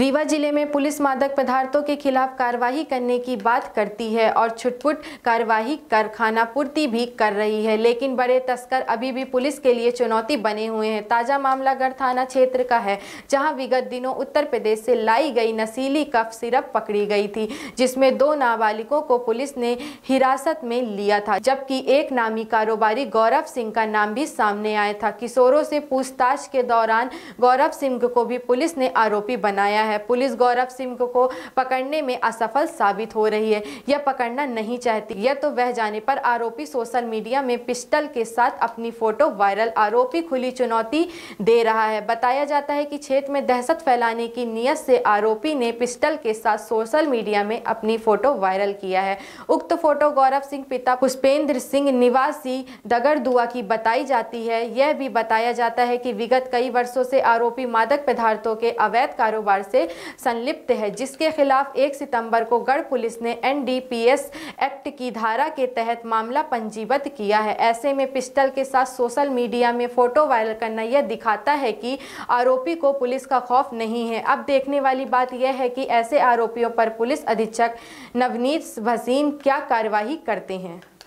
रीवा जिले में पुलिस मादक पदार्थों के खिलाफ कार्रवाई करने की बात करती है और छुटपुट कार्रवाई कर खाना पूर्ति भी कर रही है लेकिन बड़े तस्कर अभी भी पुलिस के लिए चुनौती बने हुए हैं ताज़ा मामला गढ़ थाना क्षेत्र का है जहां विगत दिनों उत्तर प्रदेश से लाई गई नशीली कफ सिरप पकड़ी गई थी जिसमें दो नाबालिगों को पुलिस ने हिरासत में लिया था जबकि एक नामी कारोबारी गौरव सिंह का नाम भी सामने आया था किशोरों से पूछताछ के दौरान गौरव सिंह को भी पुलिस ने आरोपी बनाया है है पुलिस गौरव सिंह को पकड़ने में असफल साबित हो रही है यह पकड़ना नहीं चाहती यह तो वह जाने पर आरोपी सोशल मीडिया में पिस्टल के साथ अपनी फोटो वायरल आरोपी खुली चुनौती दे रहा है बताया जाता है कि क्षेत्र में दहशत फैलाने की नियत से आरोपी ने पिस्टल के साथ सोशल मीडिया में अपनी फोटो वायरल किया है उक्त फोटो गौरव सिंह पिता पुष्पेंद्र सिंह निवासी दगरदुआ की बताई जाती है यह भी बताया जाता है कि विगत कई वर्षों से आरोपी मादक पदार्थों के अवैध कारोबार से से संलिप्त है जिसके खिलाफ एक सितंबर को गढ़ पुलिस ने एनडीपीएस एक्ट की धारा के तहत मामला पंजीबद्ध किया है ऐसे में पिस्टल के साथ सोशल मीडिया में फोटो वायरल करना यह दिखाता है कि आरोपी को पुलिस का खौफ नहीं है अब देखने वाली बात यह है कि ऐसे आरोपियों पर पुलिस अधीक्षक नवनीत भसीन क्या कार्रवाई करते हैं